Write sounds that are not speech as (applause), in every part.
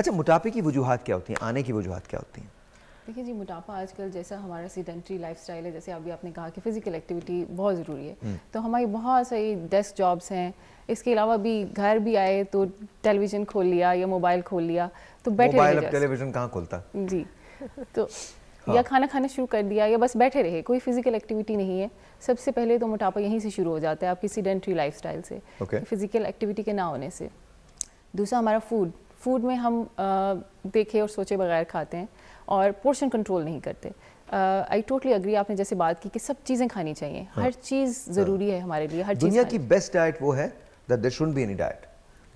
अच्छा मोटापे की वजूहत क्या होती हैं आने की वजूहत क्या होती हैं देखिए जी मोटापा आजकल जैसा हमारा सीडेंट्री लाइफस्टाइल है जैसे अभी आपने कहा कि फ़िज़िकल एक्टिविटी बहुत ज़रूरी है हम्म। तो हमारी बहुत सारी डेस्क जॉब्स हैं इसके अलावा भी घर भी आए तो टेलीविज़न खोल लिया या मोबाइल खोल लिया तो बैठे टेलीविज़न कहाँ खोलता जी तो हाँ। या खाना खाना शुरू कर दिया या बस बैठे रहे कोई फिजिकल एक्टिविटी नहीं है सबसे पहले तो मोटापा यहीं से शुरू हो जाता है आपकी सीडेंट्री लाइफ से फिजिकल एक्टिविटी के ना होने से दूसरा हमारा फूड फूड में हम देखे और सोचे बगैर खाते हैं और पोर्शन कंट्रोल नहीं करते आई टोटली अग्री आपने जैसे बात की कि सब चीज़ें खानी चाहिए हाँ, हर चीज़ ज़रूरी हाँ, है हमारे लिए हर दुनिया की बेस्ट डाइट वो है that there should be any diet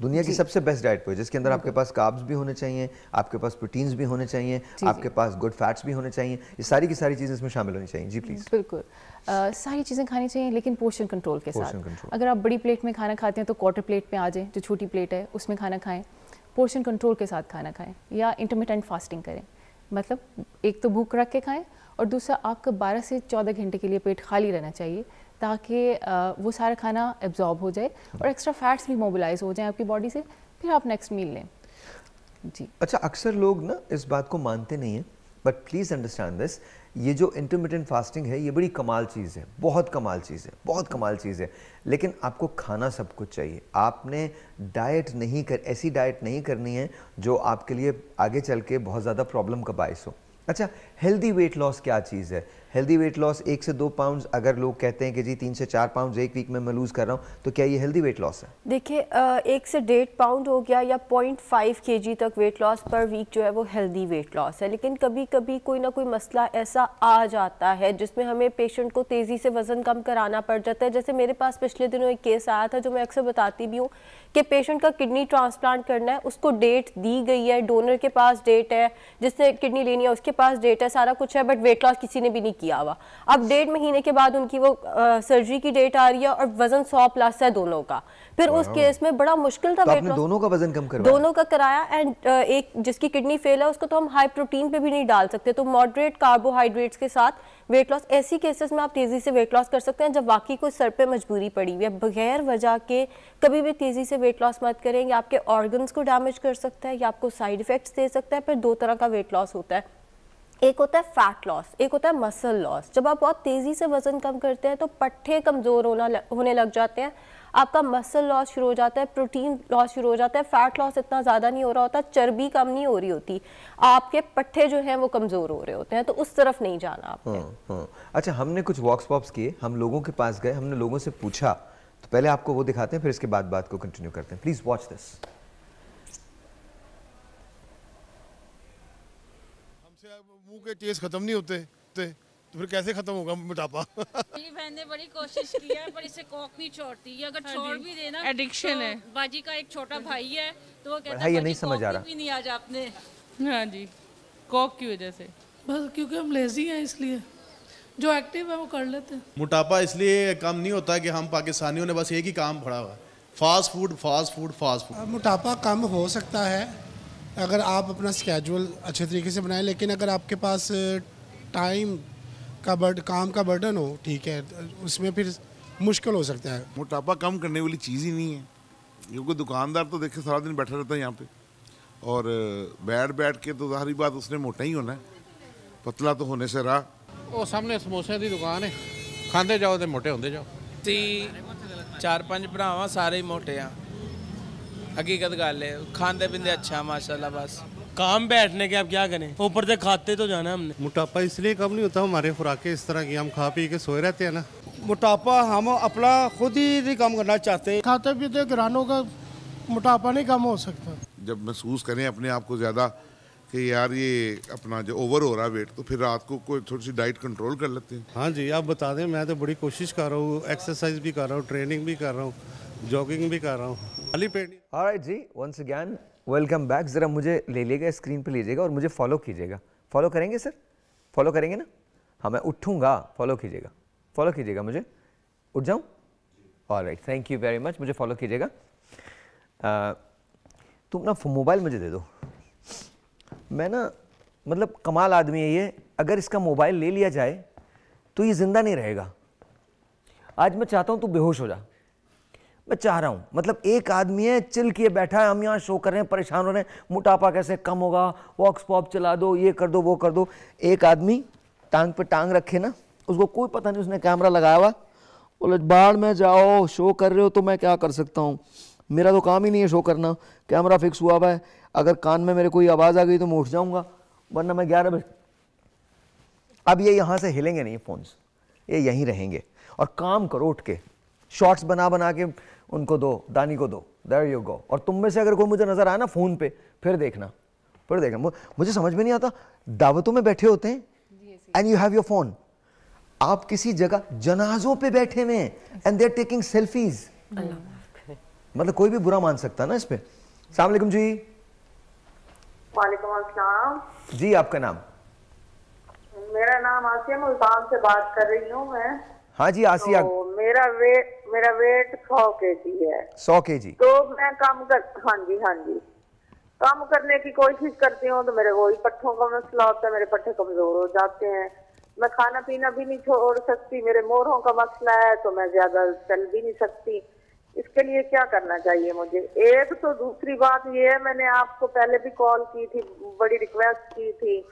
दुनिया की सबसे बेस्ट डाइट है जिसके अंदर आपके पास काब्स भी होने चाहिए आपके पास प्रोटीन्स भी होने चाहिए आपके पास गुड फैट्स भी होने चाहिए ये सारी की सारी चीज़ें इसमें शामिल होनी चाहिए जी प्लीज़ बिल्कुल Uh, सारी चीज़ें खानी चाहिए लेकिन पोर्शन कंट्रोल के साथ अगर आप बड़ी प्लेट में खाना खाते हैं तो क्वार्टर प्लेट में आ जाएँ जो छोटी प्लेट है उसमें खाना खाएँ पोर्शन कंट्रोल के साथ खाना खाएं या इंटरमीडेंट फास्टिंग करें मतलब एक तो भूख रख के खाएं और दूसरा आपका 12 से 14 घंटे के लिए पेट खाली रहना चाहिए ताकि वो सारा खाना एब्जॉर्ब हो जाए और एक्स्ट्रा फैट्स भी मोबिलाइज हो जाए आपकी बॉडी से फिर आप नेक्स्ट मील लें जी अच्छा अक्सर लोग ना इस बात को मानते नहीं हैं बट प्लीज़ अंडरस्टैंड दिस ये जो इंटरमीडियंट फास्टिंग है ये बड़ी कमाल चीज़ है बहुत कमाल चीज़ है बहुत कमाल चीज़ है लेकिन आपको खाना सब कुछ चाहिए आपने डाइट नहीं कर ऐसी डाइट नहीं करनी है जो आपके लिए आगे चल के बहुत ज़्यादा प्रॉब्लम का बायस हो अच्छा हेल्दी वेट लॉस क्या चीज़ है हेल्दी वेट लॉस एक से दो पाउंड्स अगर लोग कहते हैं कि जी तीन से चार पाउंड्स एक वीक में मैं लूज़ कर रहा हूँ तो क्या ये हेल्दी वेट लॉस है देखिए एक से डेढ़ पाउंड हो गया या पॉइंट फाइव के जी तक वेट लॉस पर वीक जो है वो हेल्दी वेट लॉस है लेकिन कभी कभी कोई ना कोई मसला ऐसा आ जाता है जिसमें हमें पेशेंट को तेज़ी से वज़न कम कराना पड़ जाता है जैसे मेरे पास पिछले दिनों एक केस आया था जो मैं अक्सर बताती भी हूँ कि पेशेंट का किडनी ट्रांसप्लांट करना है उसको डेट दी गई है डोनर के पास डेट है जिसने किडनी लेनी है उसके के पास डेट है सारा कुछ है बट वेट लॉस किसी ने भी नहीं किया हुआ अब डेढ़ महीने के बाद उनकी वो आ, सर्जरी की डेट आ रही है और वजन सौ प्लस है दोनों का फिर उस केस में बड़ा मुश्किल था वेट तो लॉस दोनों का वजन कम करवाया दोनों का कराया एंड एक जिसकी किडनी फेल है उसको तो हम हाई प्रोटीन पे भी नहीं डाल सकते तो मॉडरेट कार्बोहाइड्रेट्स के साथ वेट लॉस ऐसी केसेस में आप तेजी से वेट लॉस कर सकते हैं जब वाकई कोई सर पे मजबूरी पड़ी हुई है बगैर वजह के कभी भी तेजी से वेट लॉस मत करें या आपके ऑर्गन्स को डैमेज कर सकता है या आपको साइड इफेक्ट्स दे सकता है पर दो तरह का वेट लॉस होता है एक होता है फैट लॉस एक होता है मसल लॉस जब आप बहुत तेज़ी से वज़न कम करते हैं तो पट्ठे कमज़ोर होना होने लग जाते हैं आपका मसल लॉस शुरू हो जाता है प्रोटीन लॉस शुरू हो जाता है फैट लॉस इतना ज़्यादा नहीं हो रहा होता चर्बी कम नहीं हो रही होती आपके पट्ठे जो हैं वो कमज़ोर हो रहे होते हैं तो उस तरफ नहीं जाना आपने हाँ, हाँ। अच्छा हमने कुछ वॉक्स वॉक्स किए हम लोगों के पास गए हमने लोगों से पूछा तो पहले आपको वो दिखाते हैं फिर इसके बाद बात को कंटिन्यू करते हैं प्लीज़ वॉच दिस से अच्छा, मुंह के टेस्ट खत्म नहीं होते तो फिर कैसे खत्म होगा मोटापा मेरी (laughs) बहन ने बड़ी कोशिश की है पर इसे कॉक नहीं छोड़ती अगर हाँ छोड़ भी देना एडिक्शन तो है बाजी का एक छोटा हाँ भाई है तो वो कहता है नहीं समझ आ रहा नहीं आज आपने हाँ जी कॉक की वजह से बस क्योंकि हम लेजी हैं इसलिए जो एक्टिव है वो कर लेते हैं मोटापा इसलिए कम नहीं होता कि हम पाकिस्तानियों ने बस एक ही काम पड़ा हुआ fast food fast food fast food मोटापा कम हो सकता है अगर आप अपना स्केजुअल अच्छे तरीके से बनाएं लेकिन अगर आपके पास टाइम का बर्ड काम का बर्डन हो ठीक है उसमें फिर मुश्किल हो सकता है मोटापा कम करने वाली चीज़ ही नहीं है क्योंकि दुकानदार तो देखे सारा दिन बैठा रहता है यहाँ पे और बैठ बैठ के तो जाहरी बात उसने मोटा ही होना है पतला तो होने से रहा वो सामने समोसे की दुकान है खाते जाओ तो मोटे होंगे जाओ ती चार पाँच भरावान सारे ही मोटे हैं हकीकत गाल है खाते पीते अच्छा माशाल्लाह बस काम बैठने के आप क्या करें ऊपर से खाते तो जाना हमने मोटापा इसलिए कम नहीं होता हमारे खुराके इस तरह की हम खा पी के सोए रहते हैं ना मोटापा हम अपना खुद ही कम करना चाहते हैं खाते पीते किरानों का मोटापा नहीं कम हो सकता जब महसूस करें अपने आप को ज़्यादा कि यार ये अपना जो ओवर हो रहा है वेट तो फिर रात को कोई थोड़ी सी डाइट कंट्रोल कर लेते हैं हाँ जी आप बता दें मैं तो बड़ी कोशिश कर रहा हूँ एक्सरसाइज भी कर रहा हूँ ट्रेनिंग भी कर रहा हूँ जॉगिंग भी कर रहा हूँ खाली पेट ऑलराइट जी वंस अगैन वेलकम बैक ज़रा मुझे ले लीजिएगा स्क्रीन पर लीजिएगा और मुझे फॉलो कीजिएगा फॉलो करेंगे सर फॉलो करेंगे ना हाँ मैं उठूँगा फॉलो कीजिएगा फॉलो कीजिएगा मुझे उठ जाऊँ और right thank you very much मुझे फॉलो कीजिएगा तुम ना मोबाइल मुझे दे दो मैं ना मतलब कमाल आदमी है ये अगर इसका मोबाइल ले लिया जाए तो ये ज़िंदा नहीं रहेगा आज मैं चाहता हूँ तू बेहोश हो जा मैं चाह रहा हूँ मतलब एक आदमी है चिल किए बैठा है हम यहाँ शो कर रहे हैं परेशान हो रहे हैं मोटापा कैसे कम होगा वॉक्स पॉप चला दो ये कर दो वो कर दो एक आदमी टांग पे टांग रखे ना उसको कोई पता नहीं उसने कैमरा लगाया हुआ बोले बाढ़ में जाओ शो कर रहे हो तो मैं क्या कर सकता हूँ मेरा तो काम ही नहीं है शो करना कैमरा फिक्स हुआ हुआ है अगर कान में मेरे कोई आवाज़ आ गई तो मैं उठ जाऊँगा वरना मैं ग्यारह बजे अब ये यहाँ से हिलेंगे नहीं फोन ये यहीं रहेंगे और काम करो उठ के शॉर्ट्स बना बना के उनको दो दानी को दो देर यू गो और तुम में से अगर कोई मुझे नज़र आया ना फ़ोन पे फिर देखना फिर देखना मुझे समझ में नहीं आता दावतों में बैठे होते हैं and you have your phone आप किसी जगह जनाजों पे बैठे हुए हैं एंड देर टेकिंग सेल्फीज मतलब कोई भी बुरा मान सकता ना इस पे सलामकुम जी जी आपका नाम मेरा नाम आसिया मुल्तान से बात कर रही हूँ मैं हाँ जी आसिया तो मेरा वेट मेरा वेट सौ के जी है सौ के जी तो मैं काम कर हाँ जी हाँ जी काम करने की कोशिश करती हूँ तो मेरे वो ही पट्ठों का मसला होता है मेरे पट्ठे कमजोर हो जाते हैं मैं खाना पीना भी नहीं छोड़ सकती मेरे मोरों का मसला है तो मैं ज्यादा चल भी नहीं सकती इसके लिए क्या करना चाहिए मुझे एक तो दूसरी बात ये है मैंने आपको पहले भी कॉल की थी बड़ी रिक्वेस्ट की थी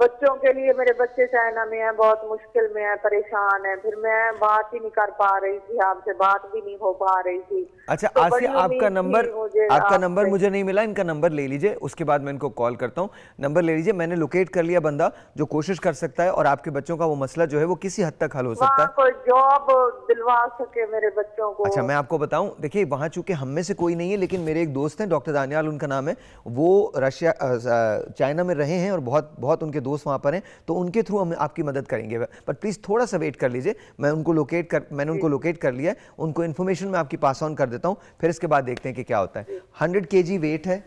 बच्चों के लिए मेरे बच्चे चाइना में हैं बहुत मुश्किल में हैं परेशान हैं फिर मैं बात ही नहीं कर पा रही थी आपसे बात भी नहीं हो पा रही थी अच्छा तो आसिया आपका नंबर आपका आप नंबर मुझे नहीं मिला इनका नंबर ले लीजिए उसके बाद मैं इनको कॉल करता हूँ नंबर ले लीजिए मैंने लोकेट कर लिया बंदा जो कोशिश कर सकता है और आपके बच्चों का वो मसला जो है वो किसी हद तक हल हो सकता है जॉब दिलवा सके मेरे बच्चों को अच्छा मैं आपको बताऊँ देखिये वहाँ चूंकि हमें से कोई नहीं है लेकिन मेरे एक दोस्त है डॉक्टर दानियाल उनका नाम है वो रशिया चाइना में रहे हैं और बहुत बहुत उनके दोस्त वहाँ पर हैं तो उनके थ्रू हम आपकी मदद करेंगे बट प्लीज़ थोड़ा सा वेट कर लीजिए मैं उनको लोकेट कर मैंने उनको लोकेट कर लिया है उनको इन्फॉर्मेशन मैं आपकी पास ऑन कर देता हूँ फिर इसके बाद देखते हैं कि क्या होता है हंड्रेड के वेट है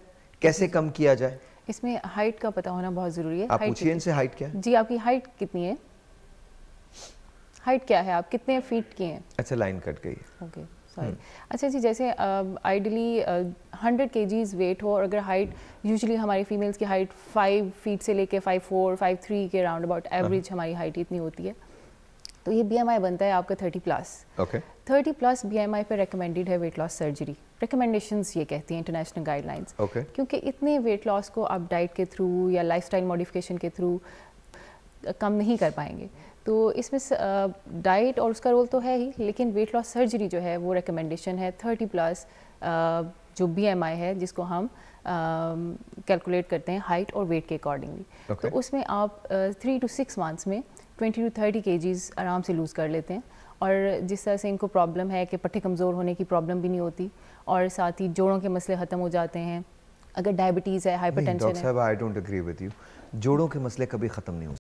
कैसे कम किया जाए इसमें हाइट का पता होना बहुत ज़रूरी है आप पूछिए इनसे हाइट क्या जी आपकी हाइट कितनी है हाइट क्या है आप कितने फीट की हैं अच्छा लाइन कट गई ओके okay. Sorry hmm. अच्छा जी जैसे आइडली हंड्रेड के जीज वेट हो और अगर हाइट यूजली हमारी फीमेल्स की हाइट फाइव फीट से लेके फाइव फोर फाइव थ्री के राउंड अबाउट एवरेज हमारी हाइट इतनी होती है तो ये बी बनता है आपका thirty plus thirty plus B M I पर रिकमेंडेड है वेट लॉस सर्जरी रिकमेंडेशंस ये कहती हैं इंटरनेशनल गाइडलाइंस क्योंकि इतने वेट लॉस को आप डाइट के थ्रू या लाइफ स्टाइल मॉडिफिकेशन के थ्रू कम नहीं कर पाएंगे तो इसमें डाइट और उसका रोल तो है ही लेकिन वेट लॉस सर्जरी जो है वो रिकमेंडेशन है थर्टी प्लस जो बी है जिसको हम कैलकुलेट करते हैं हाइट और वेट के अकॉर्डिंगली तो okay. तो उसमें आप थ्री टू सिक्स मंथ्स में ट्वेंटी टू थर्टी के आराम से लूज़ कर लेते हैं और जिस तरह से इनको प्रॉब्लम है कि पट्टे कमज़ोर होने की प्रॉब्लम भी नहीं होती और साथ ही जोड़ों के मसले ख़त्म हो जाते हैं अगर डायबिटीज़ है हाइपरटेंशन है I don't agree with you जोड़ों के मसले कभी ख़त्म नहीं होते